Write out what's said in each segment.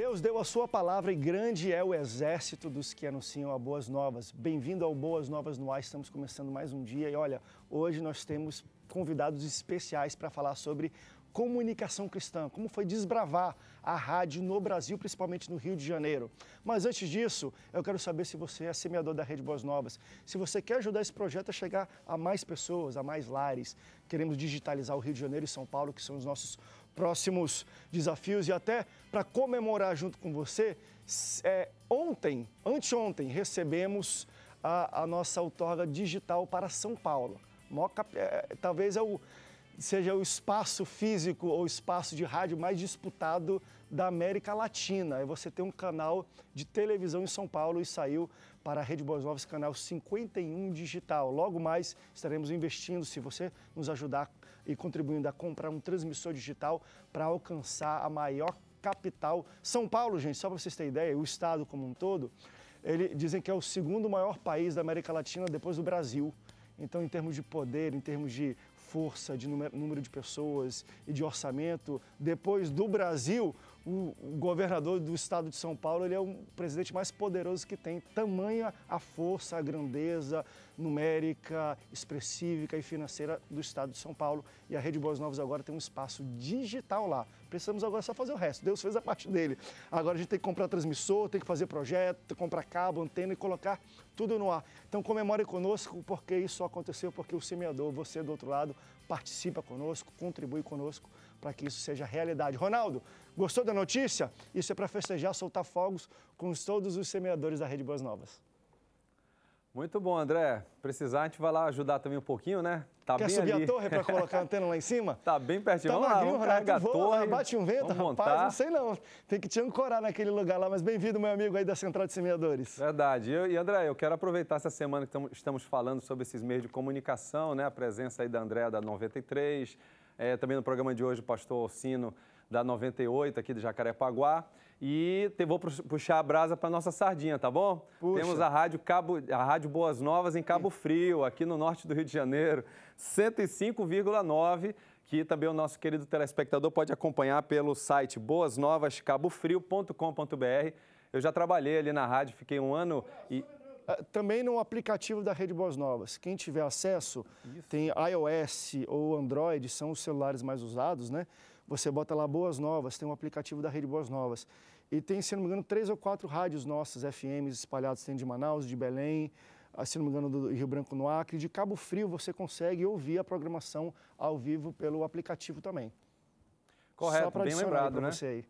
Deus deu a sua palavra e grande é o exército dos que anunciam a Boas Novas. Bem-vindo ao Boas Novas no Ar, estamos começando mais um dia e olha, hoje nós temos convidados especiais para falar sobre comunicação cristã, como foi desbravar a rádio no Brasil, principalmente no Rio de Janeiro. Mas antes disso, eu quero saber se você é semeador da Rede Boas Novas, se você quer ajudar esse projeto a chegar a mais pessoas, a mais lares. Queremos digitalizar o Rio de Janeiro e São Paulo, que são os nossos próximos desafios e até para comemorar junto com você. É, ontem, anteontem, recebemos a, a, nossa outorga digital para São Paulo. Cap... É, talvez é o, seja o espaço físico ou espaço de rádio mais disputado da América Latina. e você tem um canal de televisão em São Paulo e saiu para a Rede Boas Novas, canal 51 digital. Logo mais estaremos investindo, se você nos ajudar a e contribuindo a comprar um transmissor digital para alcançar a maior capital. São Paulo, gente, só para vocês terem ideia, o estado como um todo, ele dizem que é o segundo maior país da América Latina depois do Brasil. Então, em termos de poder, em termos de força, de número de pessoas e de orçamento, depois do Brasil, o governador do estado de São Paulo ele é o presidente mais poderoso que tem. Tamanha a força, a grandeza numérica, expressiva e financeira do estado de São Paulo. E a Rede Boas Novas agora tem um espaço digital lá. Precisamos agora só fazer o resto. Deus fez a parte dele. Agora a gente tem que comprar transmissor, tem que fazer projeto, comprar cabo, antena e colocar tudo no ar. Então comemore conosco, porque isso aconteceu porque o semeador, você do outro lado, participa conosco, contribui conosco para que isso seja realidade. Ronaldo, gostou da notícia? Isso é para festejar, soltar fogos com todos os semeadores da Rede Boas Novas. Muito bom, André. Precisar, a gente vai lá ajudar também um pouquinho, né? Tá Quer subir ali. a torre para colocar a antena lá em cima? Tá bem pertinho. Tá vamos lá, Renato, voa, torre, bate um vento, rapaz, montar. não sei não. Tem que te ancorar naquele lugar lá, mas bem-vindo, meu amigo aí da Central de Semeadores. Verdade. Eu, e André, eu quero aproveitar essa semana que estamos falando sobre esses meios de comunicação, né? A presença aí da Andréa da 93, é, eh, também no programa de hoje o pastor Alcino da 98 aqui de Jacarepaguá. E te, vou puxar a brasa para nossa sardinha, tá bom? Puxa. Temos a rádio, Cabo, a rádio Boas Novas em Cabo Frio, aqui no norte do Rio de Janeiro, 105,9, que também o nosso querido telespectador pode acompanhar pelo site boasnovascabofrio.com.br. Eu já trabalhei ali na rádio, fiquei um ano e ah, também no aplicativo da Rede Boas Novas. Quem tiver acesso, Isso. tem iOS ou Android, são os celulares mais usados, né? Você bota lá Boas Novas, tem um aplicativo da Rede Boas Novas. E tem, se não me engano, três ou quatro rádios nossas, FMs, espalhados, tem de Manaus, de Belém, ah, se não me engano, do Rio Branco no Acre. De Cabo Frio você consegue ouvir a programação ao vivo pelo aplicativo também. Correto, Só bem lembrado, né? Você aí.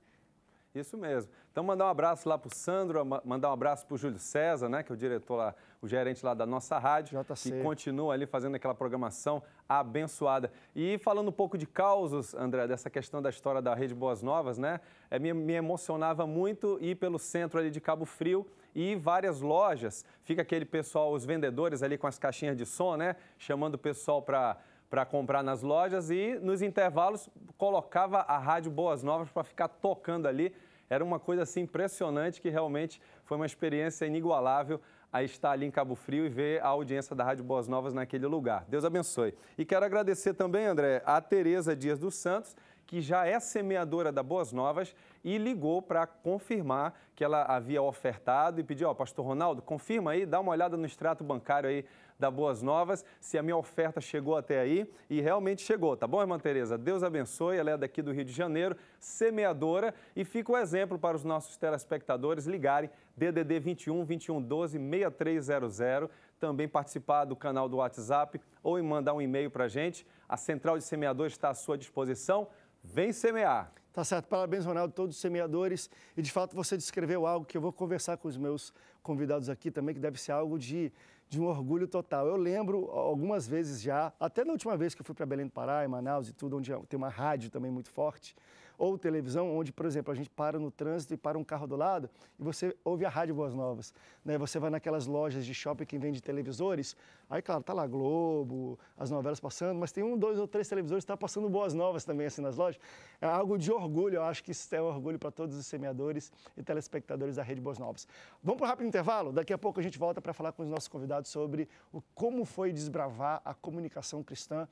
Isso mesmo. Então, mandar um abraço lá para o Sandro, mandar um abraço para o Júlio César, né, que é o diretor lá, o gerente lá da nossa rádio, JC. que continua ali fazendo aquela programação abençoada. E falando um pouco de causos, André, dessa questão da história da Rede Boas Novas, né, é, me, me emocionava muito ir pelo centro ali de Cabo Frio e várias lojas. Fica aquele pessoal, os vendedores ali com as caixinhas de som, né, chamando o pessoal para para comprar nas lojas e nos intervalos colocava a rádio Boas Novas para ficar tocando ali. Era uma coisa assim impressionante que realmente foi uma experiência inigualável a estar ali em Cabo Frio e ver a audiência da Rádio Boas Novas naquele lugar. Deus abençoe. E quero agradecer também, André, a Tereza Dias dos Santos, que já é semeadora da Boas Novas e ligou para confirmar que ela havia ofertado e pediu, ó, oh, pastor Ronaldo, confirma aí, dá uma olhada no extrato bancário aí da Boas Novas, se a minha oferta chegou até aí e realmente chegou, tá bom, irmã Tereza? Deus abençoe, ela é daqui do Rio de Janeiro, semeadora e fica o exemplo para os nossos telespectadores ligarem DDD 21 21 12 6300, também participar do canal do WhatsApp ou mandar um e-mail para a gente. A central de semeadores está à sua disposição. Vem semear! Tá certo. Parabéns, Ronaldo, todos os semeadores. E de fato você descreveu algo que eu vou conversar com os meus convidados aqui também, que deve ser algo de, de um orgulho total. Eu lembro algumas vezes já, até na última vez que eu fui para Belém do Pará, em Manaus e tudo, onde tem uma rádio também muito forte. Ou televisão, onde, por exemplo, a gente para no trânsito e para um carro do lado e você ouve a rádio Boas Novas. Né? Você vai naquelas lojas de shopping que vende televisores, aí, claro, tá lá Globo, as novelas passando, mas tem um, dois ou três televisores que tá passando Boas Novas também, assim, nas lojas. É algo de orgulho, eu acho que isso é um orgulho para todos os semeadores e telespectadores da Rede Boas Novas. Vamos para um rápido intervalo? Daqui a pouco a gente volta para falar com os nossos convidados sobre o, como foi desbravar a comunicação cristã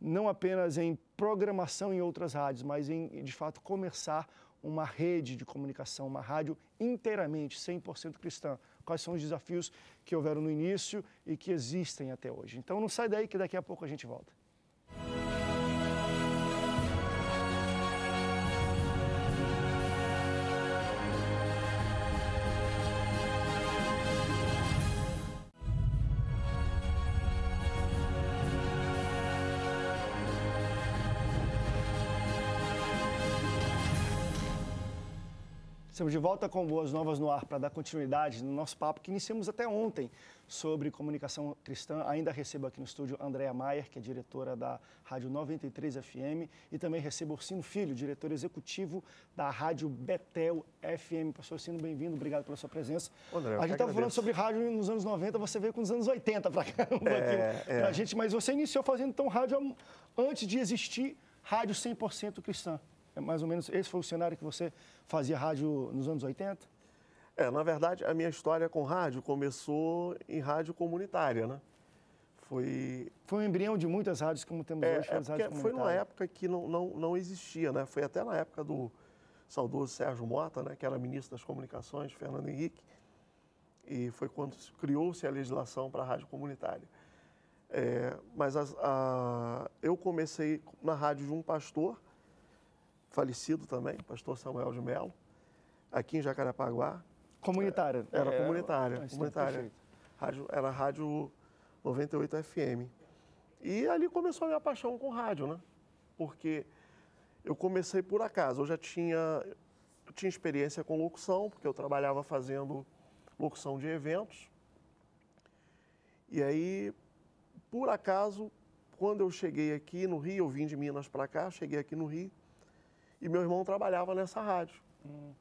não apenas em programação em outras rádios, mas em, de fato, começar uma rede de comunicação, uma rádio inteiramente 100% cristã. Quais são os desafios que houveram no início e que existem até hoje? Então não sai daí que daqui a pouco a gente volta. Estamos de volta com Boas Novas no Ar para dar continuidade no nosso papo que iniciamos até ontem sobre comunicação cristã. Ainda recebo aqui no estúdio Andréa Maier, que é diretora da Rádio 93 FM, e também recebo Orsino Filho, diretor executivo da Rádio Betel FM. Pastor Orsino, bem-vindo, obrigado pela sua presença. André, a gente estava falando sobre rádio nos anos 90, você veio com os anos 80 para caramba é, aqui é. gente, mas você iniciou fazendo então rádio antes de existir rádio 100% cristã. É mais ou menos esse foi o cenário que você fazia rádio nos anos 80? É, na verdade, a minha história com rádio começou em rádio comunitária, né? Foi... Foi um embrião de muitas rádios como temos é, hoje. É foi numa época que não, não, não existia, né? Foi até na época do saudoso Sérgio Mota, né? Que era ministro das comunicações, Fernando Henrique. E foi quando criou-se a legislação para a rádio comunitária. É, mas a, eu comecei na rádio de um pastor falecido também, pastor Samuel de Melo, aqui em Jacarepaguá. Comunitária. É, era, é, comunitária, é, comunitária. É, rádio, era rádio 98 FM. E ali começou a minha paixão com rádio, né? Porque eu comecei por acaso, eu já tinha, eu tinha experiência com locução, porque eu trabalhava fazendo locução de eventos. E aí, por acaso, quando eu cheguei aqui no Rio, eu vim de Minas para cá, cheguei aqui no Rio, e meu irmão trabalhava nessa rádio. Hum.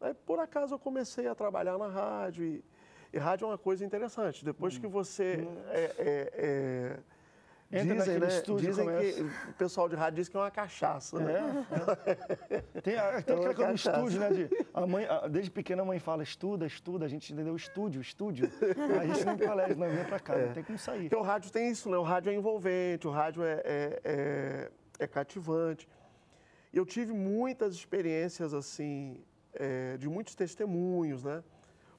Aí, por acaso, eu comecei a trabalhar na rádio. E, e rádio é uma coisa interessante. Depois hum. que você. Hum. É, é, é, dizem, né? dizem que o pessoal de rádio diz que é uma cachaça, né? É, é. tem a, é, tem aquela coisa do estúdio, né? De, a mãe, a, desde pequena a mãe fala, estuda, estuda, a gente entendeu estúdio, estúdio. a gente não colégio, não, vem pra cá, não tem como sair. Porque o rádio tem isso, né? O rádio é envolvente, o rádio é, é cativante. Eu tive muitas experiências assim, é, de muitos testemunhos, né?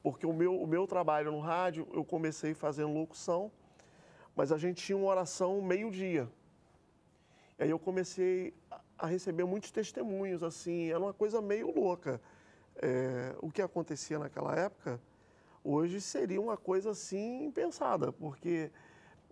Porque o meu, o meu trabalho no rádio, eu comecei fazendo locução, mas a gente tinha uma oração meio-dia. E aí eu comecei a receber muitos testemunhos, assim, era uma coisa meio louca. É, o que acontecia naquela época, hoje seria uma coisa assim impensada, porque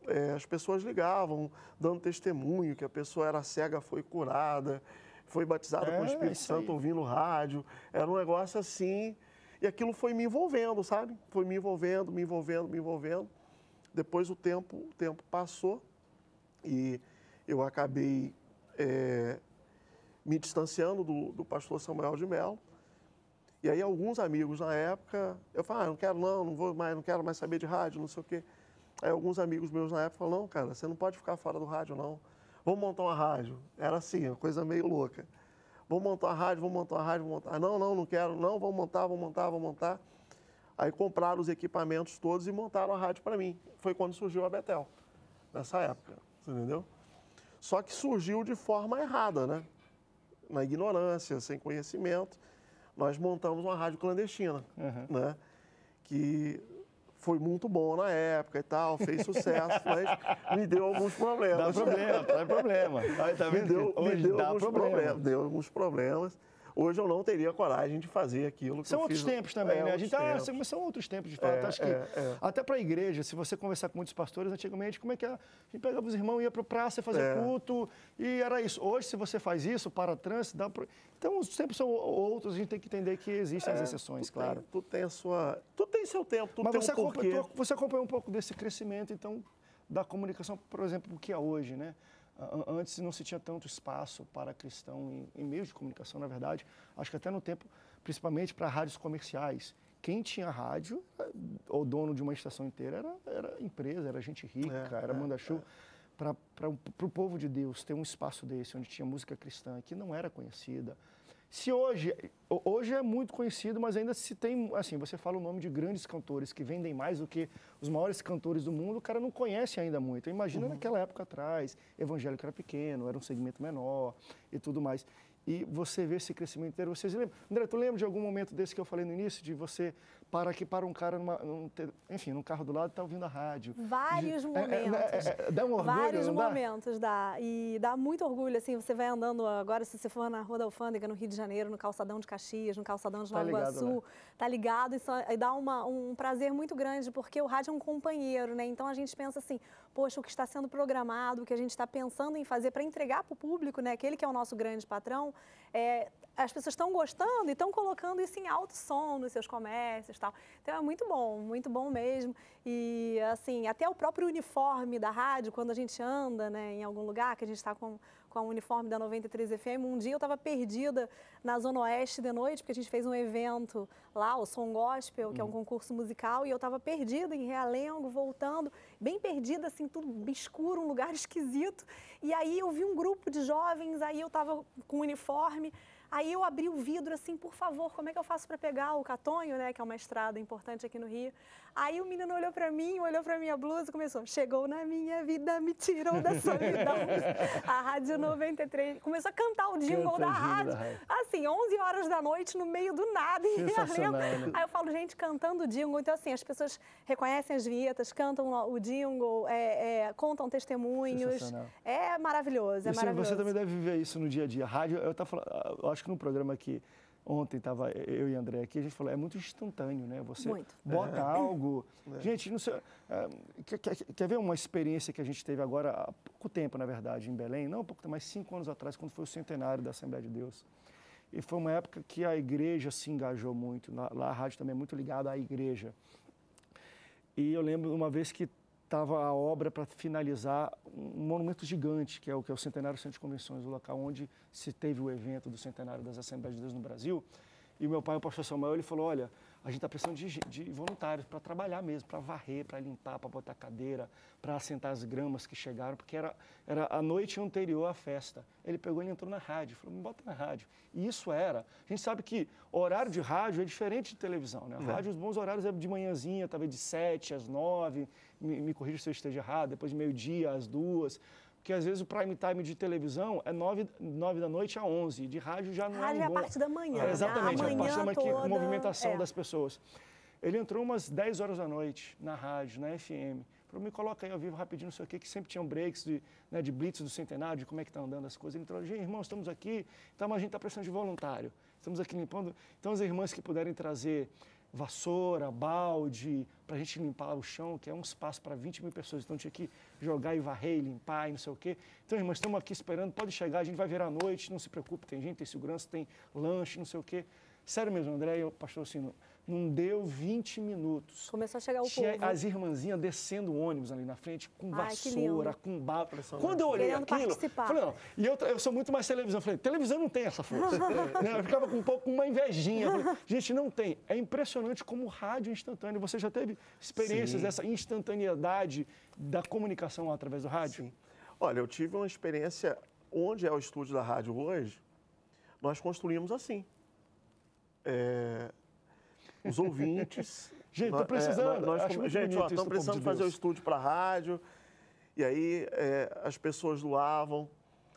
é, as pessoas ligavam dando testemunho que a pessoa era cega, foi curada, foi batizada é, com o é, Espírito Santo ouvindo rádio. Era um negócio assim. E aquilo foi me envolvendo, sabe? Foi me envolvendo, me envolvendo, me envolvendo. Depois o tempo, o tempo passou e eu acabei é, me distanciando do, do pastor Samuel de Mello. E aí alguns amigos na época, eu falei, ah, não quero não, não vou mais, não quero mais saber de rádio, não sei o quê. Aí alguns amigos meus na época falaram, não, cara, você não pode ficar fora do rádio, não vamos montar uma rádio. Era assim, uma coisa meio louca. Vamos montar uma rádio, vamos montar uma rádio, vamos montar. Não, não, não quero, não, vamos montar, vamos montar, vamos montar. Aí compraram os equipamentos todos e montaram a rádio para mim. Foi quando surgiu a Betel, nessa época, você entendeu? Só que surgiu de forma errada, né? Na ignorância, sem conhecimento, nós montamos uma rádio clandestina, uhum. né? Que foi muito bom na época e tal, fez sucesso, mas me deu alguns problemas. Dá problema, dá problema. Aí, tá me deu, me deu alguns problema. problemas. Deu alguns problemas. Hoje eu não teria coragem de fazer aquilo que São outros fiz... tempos também, é, né? A gente tá, são outros tempos, de fato. É, Acho que é, é. até para a igreja, se você conversar com muitos pastores, antigamente, como é que é? a gente pegava os irmãos, ia para praça fazer culto e era isso. Hoje, se você faz isso, para trânsito, dá pro... Então, os tempos são outros, a gente tem que entender que existem as exceções, tu claro. Tem, tu tem a sua... Tu tem seu tempo, tu mas tem você um acompanhou, você acompanhou um pouco desse crescimento, então, da comunicação, por exemplo, o que é hoje, né? Antes não se tinha tanto espaço para cristão em, em meios de comunicação, na verdade. Acho que até no tempo, principalmente para rádios comerciais. Quem tinha rádio, eh, ou dono de uma estação inteira, era, era empresa, era gente rica, é, era é, manda-chuva. É. Para o povo de Deus ter um espaço desse, onde tinha música cristã, que não era conhecida, se hoje, hoje é muito conhecido, mas ainda se tem, assim, você fala o nome de grandes cantores que vendem mais do que os maiores cantores do mundo, o cara não conhece ainda muito. Imagina uhum. naquela época atrás, evangélico era pequeno, era um segmento menor e tudo mais. E você vê esse crescimento inteiro. Vocês lembram? André, tu lembra de algum momento desse que eu falei no início, de você para que para um cara, numa, num, enfim, num carro do lado está ouvindo a rádio. Vários de, é, é, é, momentos. É, é, dá um orgulho, Vários momentos dá? dá? E dá muito orgulho, assim, você vai andando agora, se você for na Rua da Alfândega, no Rio de Janeiro, no Calçadão de Caxias, no Calçadão de tá Nova tá ligado, Iguaçu, né? tá ligado, isso, e dá uma, um prazer muito grande, porque o rádio é um companheiro, né? Então a gente pensa assim, poxa, o que está sendo programado, o que a gente está pensando em fazer para entregar para o público, né? Aquele que é o nosso grande patrão, é, as pessoas estão gostando e estão colocando isso em alto som nos seus comércios tal. Então é muito bom, muito bom mesmo. E assim, até o próprio uniforme da rádio, quando a gente anda né, em algum lugar, que a gente está com, com o uniforme da 93 FM, um dia eu estava perdida na Zona Oeste de noite, porque a gente fez um evento lá, o Som Gospel, que é um hum. concurso musical, e eu estava perdida em Realengo, voltando, bem perdida, assim, tudo escuro, um lugar esquisito. E aí eu vi um grupo de jovens, aí eu estava com o uniforme. Aí eu abri o vidro assim, por favor, como é que eu faço para pegar o Catonho, né, que é uma estrada importante aqui no Rio. Aí o menino olhou para mim, olhou para minha blusa e começou: "Chegou na minha vida, me tirou da solidão". a Rádio 93 começou a cantar o jingle Canta da, rádio, da Assim, 11 horas da noite no meio do nada em Né? Aí eu falo, gente, cantando o jingle. Então assim, as pessoas reconhecem as vietas, cantam o jingle, é, é, contam testemunhos. É maravilhoso, é maravilhoso. Você também deve viver isso no dia a dia. Rádio, eu tá falando, eu acho que no programa que ontem estava eu e André aqui, a gente falou, é muito instantâneo, né? Você muito. bota é. algo. É. Gente, não sei, é, quer, quer, quer, ver uma experiência que a gente teve agora há pouco tempo, na verdade, em Belém? Não, há pouco tempo, mas cinco anos atrás, quando foi o centenário da Assembleia de Deus. E foi uma época que a igreja se engajou muito. Lá, lá a rádio também é muito ligada à igreja. E eu lembro uma vez que estava a obra para finalizar um monumento gigante, que é o que é o Centenário Centro de Convenções, o local onde se teve o evento do Centenário das Assembleias de Deus no Brasil. E meu pai, o pastor Samuel, ele falou: olha, a gente está precisando de, de voluntários para trabalhar mesmo, para varrer, para limpar, para botar cadeira, para assentar as gramas que chegaram, porque era, era a noite anterior à festa. Ele pegou e entrou na rádio, falou: me bota na rádio. E isso era. A gente sabe que horário de rádio é diferente de televisão, né? A é. rádio, os bons horários é de manhãzinha, talvez de 7 às 9, me, me corrija se eu esteja errado, depois de meio-dia às duas. Porque às vezes o prime time de televisão é 9, 9 da noite a 11, de rádio já não é rádio é um bom... Rádio é, é né? a parte da manhã. exatamente, a, a parte da manhã toda... movimentação é. das pessoas. Ele entrou umas 10 horas da noite na rádio, na FM. Falou, me coloca aí ao vivo rapidinho, não sei o quê, que sempre tinham breaks de, né, de blitz do centenário, de como é que tá andando as coisas. Ele entrou, gente, irmão, estamos aqui, então, mas a gente está precisando de voluntário. Estamos aqui limpando. Então as irmãs que puderem trazer vassoura, balde, para a gente limpar o chão, que é um espaço para 20 mil pessoas. Então tinha que jogar e varrer e limpar e não sei o quê. Então, irmãs, estamos aqui esperando, pode chegar, a gente vai ver à noite, não se preocupe, tem gente, tem segurança, tem lanche, não sei o quê. Sério mesmo, André e o pastor Sino, assim, não deu 20 minutos. Começou a chegar o Tinha povo. as irmãzinhas descendo o ônibus ali na frente, com Ai, vassoura, com barro. Quando eu olhei Querendo aquilo, participar. falei, não. E eu, eu sou muito mais televisão. Eu falei, televisão não tem essa força. né? Eu ficava com um pouco uma invejinha. Falei, Gente, não tem. É impressionante como o rádio é instantâneo. Você já teve experiências Sim. dessa instantaneidade da comunicação através do rádio? Sim. Olha, eu tive uma experiência onde é o estúdio da rádio hoje, nós construímos assim. É, os ouvintes. gente, estou é, precisando. É, nós, nós, gente, estamos precisando de fazer o estúdio para rádio. E aí é, as pessoas doavam,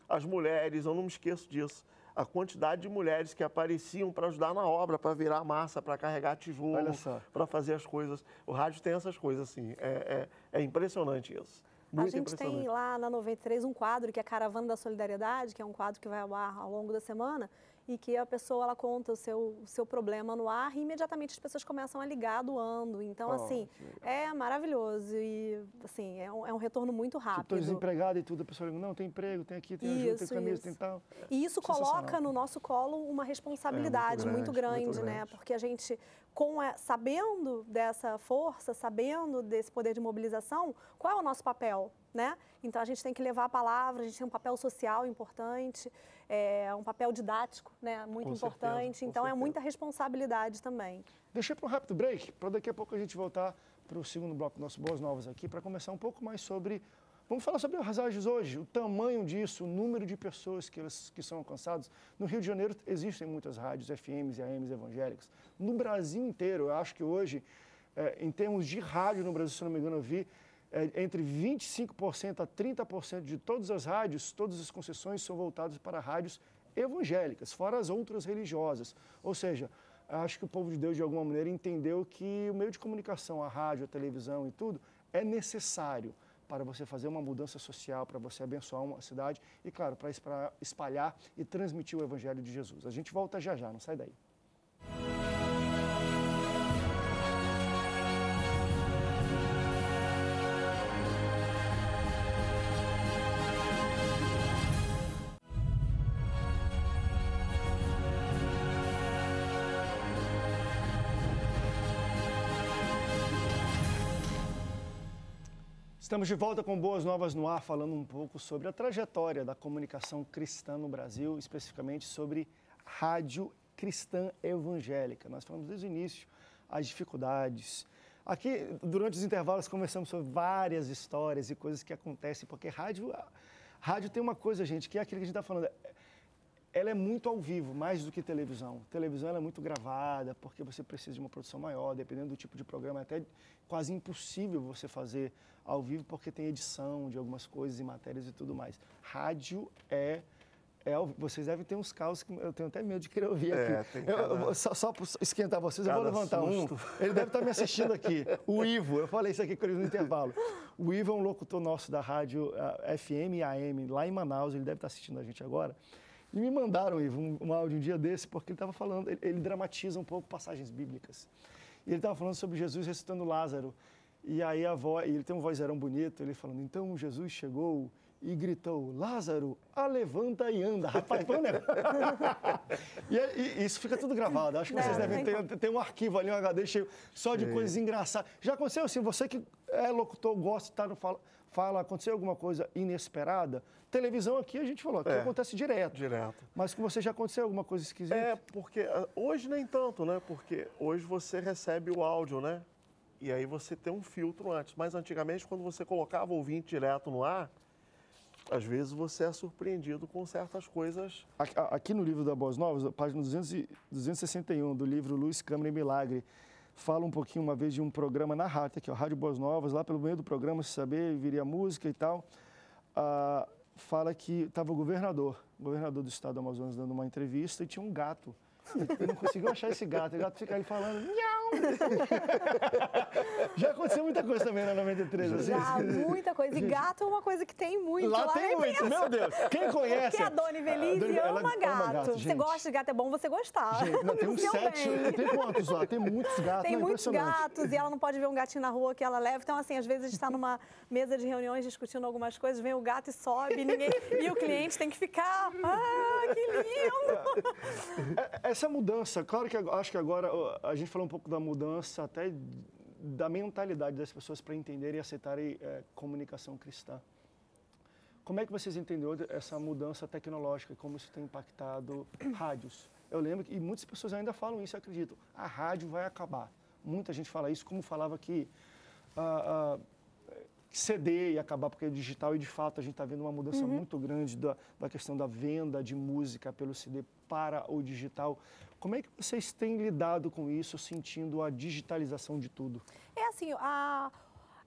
as mulheres, eu não me esqueço disso. A quantidade de mulheres que apareciam para ajudar na obra, para virar massa, para carregar tijolo, para fazer as coisas. O rádio tem essas coisas, assim. É, é, é impressionante isso. Muito a gente tem lá na 93 um quadro que é a Caravana da Solidariedade, que é um quadro que vai ao ar ao longo da semana, e que a pessoa ela conta o seu, o seu problema no ar e imediatamente as pessoas começam a ligar doando. Então, oh, assim, é maravilhoso e, assim, é um, é um retorno muito tipo, rápido. Estou desempregado e tudo, a pessoa liga, não, tem emprego, tem aqui, tem ajuda, tem camisa, isso. tem tal. E isso é coloca no nosso colo uma responsabilidade é, muito, grande, muito, grande, muito, grande, né? Porque a gente, com a, é, sabendo dessa força, sabendo desse poder de mobilização, qual é o nosso papel? né? Então a gente tem que levar a palavra, a gente tem um papel social importante, é, um papel didático, né? Muito com importante. Então, é certeza, então certeza. é muita responsabilidade também. Deixei para um rápido break, para daqui a pouco a gente voltar para o segundo bloco do nosso Boas Novas aqui, para começar um pouco mais sobre. Vamos falar sobre as ágios hoje, o tamanho disso, o número de pessoas que, eles, que são alcançadas. No Rio de Janeiro existem muitas rádios FMs e AMs evangélicas. No Brasil inteiro, eu acho que hoje, é, em termos de rádio no Brasil, se não me engano, eu vi é, entre 25% a 30% de todas as rádios, todas as concessões são voltadas para rádios evangélicas, fora as outras religiosas. Ou seja, acho que o povo de Deus, de alguma maneira, entendeu que o meio de comunicação, a rádio, a televisão e tudo, é necessário para você fazer uma mudança social, para você abençoar uma cidade e, claro, para espalhar e transmitir o Evangelho de Jesus. A gente volta já já, não sai daí. Estamos de volta com Boas Novas no Ar, falando um pouco sobre a trajetória da comunicação cristã no Brasil, especificamente sobre rádio cristã evangélica. Nós falamos desde o início as dificuldades. Aqui, durante os intervalos, conversamos sobre várias histórias e coisas que acontecem, porque rádio, rádio tem uma coisa, gente, que é aquilo que a gente está falando, é ela é muito ao vivo, mais do que televisão. Televisão é muito gravada, porque você precisa de uma produção maior, dependendo do tipo de programa, é até quase impossível você fazer ao vivo, porque tem edição de algumas coisas e matérias e tudo mais. Rádio é. é vocês devem ter uns caos que eu tenho até medo de querer ouvir é, aqui. Cada... eu, só, só para esquentar vocês, cada eu vou levantar susto. um. Ele deve estar tá me assistindo aqui. O Ivo, eu falei isso aqui com ele no intervalo. O Ivo é um locutor nosso da rádio ah, FM e AM lá em Manaus, ele deve estar tá assistindo a gente agora. E me mandaram, Ivo, um, um áudio um dia desse, porque ele estava falando, ele, ele, dramatiza um pouco passagens bíblicas. E ele estava falando sobre Jesus ressuscitando Lázaro. E aí a voz, ele tem um vozerão bonito, ele falando, então Jesus chegou e gritou, Lázaro, a levanta e anda. Rapaz, foi um é, e, e, isso fica tudo gravado. Acho que não, vocês devem ter, ter, um arquivo ali, um HD cheio, só de Sim. coisas engraçadas. Já aconteceu assim, você que é locutor, gosta de tá estar no fala, aconteceu alguma coisa inesperada? Televisão aqui a gente falou, aqui é, acontece direto. Direto. Mas com você já aconteceu alguma coisa esquisita? É, porque ah, hoje nem tanto, né? Porque hoje você recebe o áudio, né? E aí você tem um filtro antes. Mas antigamente, quando você colocava o ouvinte direto no ar, às vezes você é surpreendido com certas coisas. Aqui no livro da Boas Novas, página 200 261 do livro Luz, Câmara e Milagre, fala um pouquinho uma vez de um programa na rádio, que é o Rádio Boas Novas, lá pelo meio do programa, se saber, viria música e tal. Ah, fala que estava o governador, governador do estado do Amazonas, dando uma entrevista e tinha um gato não conseguiu achar esse gato. O gato fica aí falando, miau! Já aconteceu muita coisa também na 93, assim. Já, muita coisa. E gato é uma coisa que tem muito. Lá, lá tem muito, meu Deus. Quem conhece? Porque a Dona Velise ama, ama, gato. Você gosta de gato, é bom você gostar. Gente, não, tem uns sete, bem. tem quantos lá? Tem muitos gatos. Tem não, é muitos gatos e ela não pode ver um gatinho na rua que ela leva. Então, assim, às vezes está numa mesa de reuniões discutindo algumas coisas, vem o gato e sobe, ninguém... e o cliente tem que ficar... Ah, ah, que lindo! É, essa mudança, claro que acho que agora a gente falou um pouco da mudança até da mentalidade das pessoas para entenderem e aceitarem é, comunicação cristã. Como é que vocês entenderam essa mudança tecnológica, e como isso tem impactado rádios? Eu lembro que e muitas pessoas ainda falam isso, acredito. A rádio vai acabar. Muita gente fala isso, como falava que ah, ceder e acabar porque é digital e de fato a gente está vendo uma mudança uhum. muito grande da, da questão da venda de música pelo CD para o digital. Como é que vocês têm lidado com isso, sentindo a digitalização de tudo? É assim, a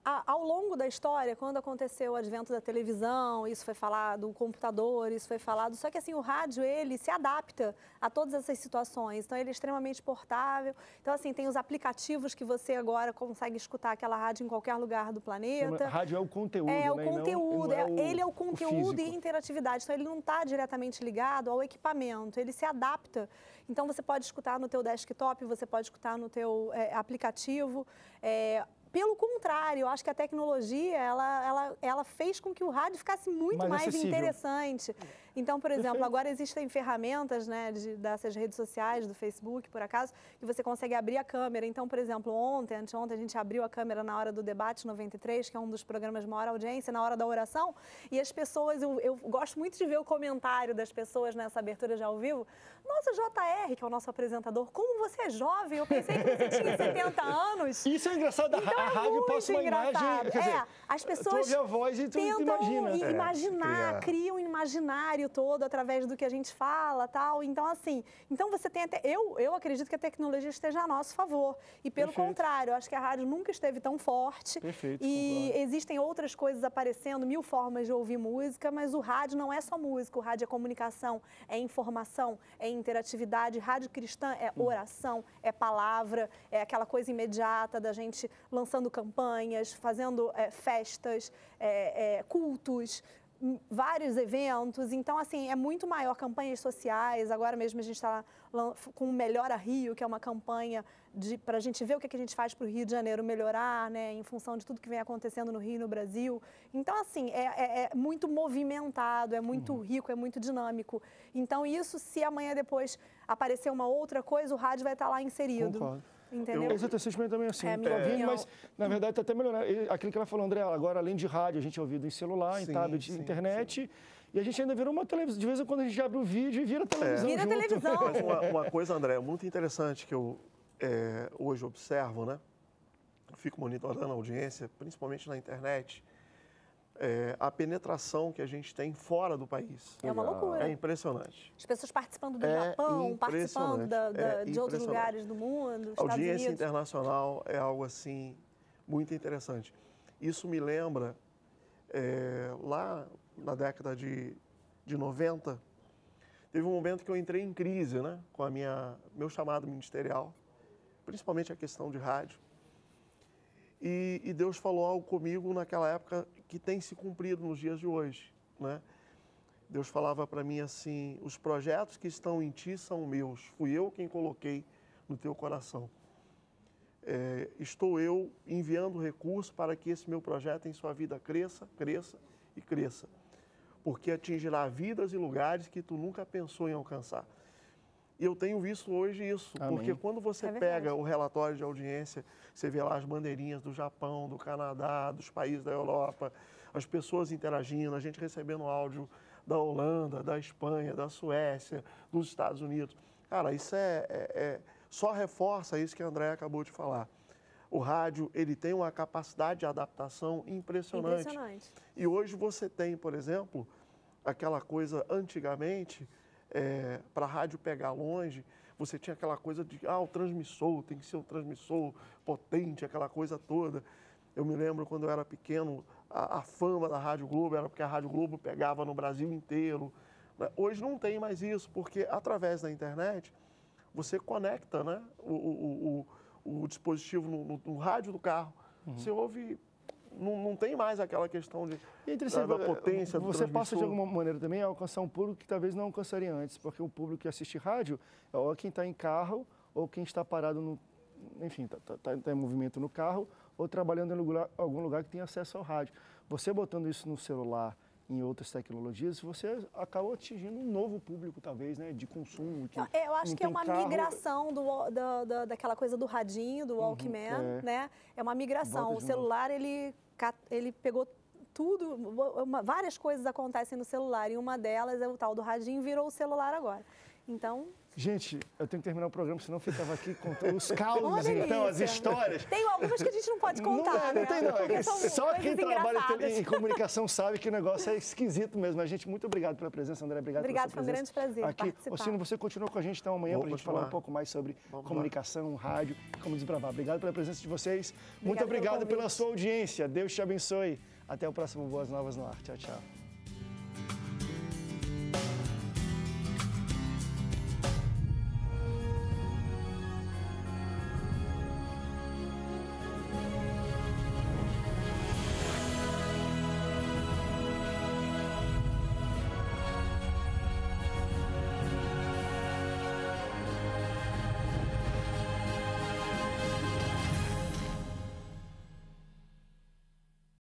ao longo da história, quando aconteceu o advento da televisão, isso foi falado, o computador, isso foi falado, só que assim, o rádio, ele se adapta a todas essas situações, então ele é extremamente portável, então assim, tem os aplicativos que você agora consegue escutar aquela rádio em qualquer lugar do planeta. rádio é o conteúdo, É, o né? conteúdo, não, não é, é o, ele é o conteúdo o e interatividade, então ele não está diretamente ligado ao equipamento, ele se adapta, então você pode escutar no teu desktop, você pode escutar no teu é, aplicativo, é, pelo contrário, eu acho que a tecnologia ela, ela, ela fez com que o rádio ficasse muito mais, mais interessante. Então, por exemplo, agora existem ferramentas né, de, dessas redes sociais, do Facebook, por acaso, que você consegue abrir a câmera. Então, por exemplo, ontem, anteontem, a gente abriu a câmera na hora do Debate 93, que é um dos programas de maior audiência, na hora da oração, e as pessoas, eu, eu gosto muito de ver o comentário das pessoas nessa abertura já ao vivo. Nossa, JR, que é o nosso apresentador, como você é jovem, eu pensei que você tinha 70 anos. Isso é engraçado, então, a é rádio passa uma engraçado. imagem... Dizer, é, as pessoas tu ouve a voz e tu, tentam imagina. Né? imaginar, é, criam imaginário todo através do que a gente fala, tal. Então assim, então você tem até eu eu acredito que a tecnologia esteja a nosso favor e pelo Perfeito. contrário, acho que a rádio nunca esteve tão forte. Perfeito, e concordo. existem outras coisas aparecendo, mil formas de ouvir música, mas o rádio não é só música, o rádio é comunicação, é informação, é interatividade, rádio cristã é hum. oração, hum. é palavra, é aquela coisa imediata da gente lançando campanhas, fazendo é, festas, é, é, cultos, vários eventos. Então, assim, é muito maior campanhas sociais. Agora mesmo a gente está com o Melhora Rio, que é uma campanha para a gente ver o que, é que a gente faz para o Rio de Janeiro melhorar, né, em função de tudo que vem acontecendo no Rio e no Brasil. Então, assim, é, é, é muito movimentado, é muito uhum. rico, é muito dinâmico. Então, isso, se amanhã depois aparecer uma outra coisa, o rádio vai estar tá lá inserido. Concordo. Entendeu? também é assim. É, tá mas na verdade está até melhorando. Né? Aquilo que ela falou, André, agora além de rádio, a gente é ouvido em celular, sim, em tablet, sim, internet. Sim. E a gente ainda virou uma televisão. De vez em quando a gente abre o vídeo e vira é. televisão. É. Vira junto. televisão. Mas uma, uma, coisa, André, muito interessante que eu é, hoje observo, né? Eu fico monitorando a audiência, principalmente na internet é, a penetração que a gente tem fora do país. É uma loucura. É impressionante. As pessoas participando do é Japão, participando da, da, é de outros lugares do mundo. A audiência internacional é algo assim muito interessante. Isso me lembra é, lá na década de, de 90, teve um momento que eu entrei em crise né, com a minha, meu chamado ministerial, principalmente a questão de rádio. E, e Deus falou algo comigo naquela época que tem se cumprido nos dias de hoje. Né? Deus falava para mim assim: os projetos que estão em ti são meus, fui eu quem coloquei no teu coração. É, estou eu enviando recursos para que esse meu projeto em sua vida cresça, cresça e cresça, porque atingirá vidas e lugares que tu nunca pensou em alcançar. E eu tenho visto hoje isso, Amém. porque quando você é pega o relatório de audiência, você vê lá as bandeirinhas do Japão, do Canadá, dos países da Europa, as pessoas interagindo, a gente recebendo áudio da Holanda, da Espanha, da Suécia, dos Estados Unidos. Cara, isso é, é, é só reforça isso que a André acabou de falar. O rádio ele tem uma capacidade de adaptação impressionante. impressionante. E hoje você tem, por exemplo, aquela coisa antigamente é, eh, para a rádio pegar longe, você tinha aquela coisa de, ah, o transmissor, tem que ser um transmissor potente, aquela coisa toda. Eu me lembro quando eu era pequeno, a, a fama da Rádio Globo era porque a Rádio Globo pegava no Brasil inteiro. Hoje não tem mais isso, porque através da internet você conecta né, o, o, o, o dispositivo no, no, no rádio do carro. Uhum. Você ouve não, não tem mais aquela questão de e é da, da potência do Você passa de alguma maneira também a alcançar um público que talvez não alcançaria antes, porque o público que assiste rádio é quem está em carro ou quem está parado no. Enfim, está tá, tá, tá em movimento no carro ou trabalhando em lugar, algum lugar que tem acesso ao rádio. Você botando isso no celular, em outras tecnologias, você acaba atingindo um novo público, talvez, né? De consumo. Que eu acho que é uma carro. migração do, da, daquela coisa do radinho, do uhum, Walkman, uhum, é. né? É uma migração. o celular, novo. ele ele pegou tudo, uma, várias coisas acontecem no celular e uma delas é o tal do radinho virou o celular agora. Então. Gente, eu tenho que terminar o programa, senão eu ficava aqui contando os causos, então, as histórias. Tem algumas que a gente não pode contar, não, não Tem, não. Né? só quem trabalha em, em comunicação sabe que o negócio é esquisito mesmo. A gente, muito obrigado pela presença, André. Obrigado Obrigado, foi um grande prazer aqui. participar. Ocino, você continua com a gente então amanhã para a gente falar um pouco mais sobre Vamos comunicação, lá. rádio e como desbravar. Obrigado pela presença de vocês. Obrigado muito obrigado pela sua audiência. Deus te abençoe. Até o próximo Boas Novas no Ar. Tchau, tchau.